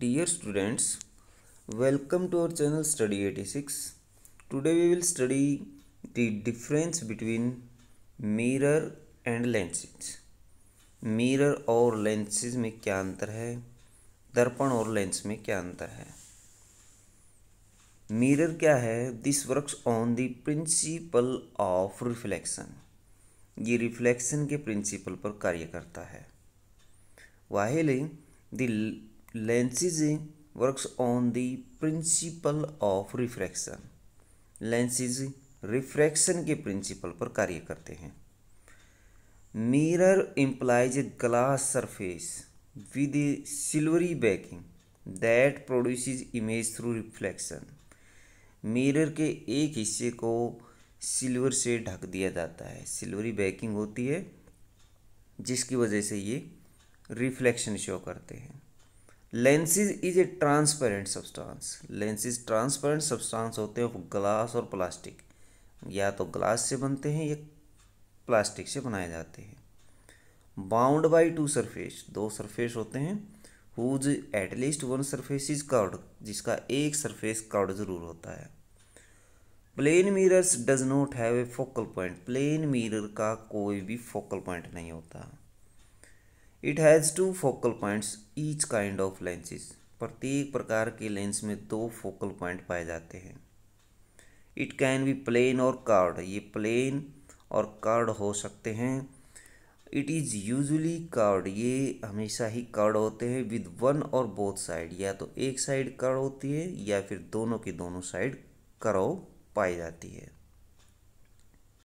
dear students welcome to our channel study eighty six today we will study the difference between mirror and lenses mirror और lenses में क्या अंतर है दर्पण और लेंस में क्या अंतर है मिरर क्या है this works on the principle of reflection ये रिफ्लेक्शन के प्रिंसिपल पर कार्य करता है वाहली दिल Lenses works on the principle of refraction lenses refraction के प्रिंसिपल पर कार्य करते हैं mirror implies a glass surface with silvery backing that produce image through reflection mirror के एक हिस्से को सिल्वर से ढक दिया जाता है सिल्वरी बैकिंग होती है जिसकी वजह से ये रिफ्लेक्शन शो करते हैं lenses is a transparent substance lenses transparent substance होते हैं ग्लास और प्लास्टिक या तो ग्लास से बनते हैं या प्लास्टिक से बनाए जाते हैं बाउंड बाई टू सरफेस दो सरफेस होते हैं whose at least one surface is curved जिसका एक सरफेस कर्ड जरूर होता है plane mirrors does not have a focal point plane mirror का कोई भी फोकल पॉइंट नहीं होता it has two focal points each kind of lenses प्रत्येक प्रकार के लेंस में दो फोकल पॉइंट पाए जाते हैं इट कैन बी प्लेन और कार्ड ये प्लेन और कार्ड हो सकते हैं इट इज़ यूजली कार्ड ये हमेशा ही कार्ड होते हैं with one or both side या तो एक साइड कार्ड होती है या फिर दोनों की दोनों साइड करो पाई जाती है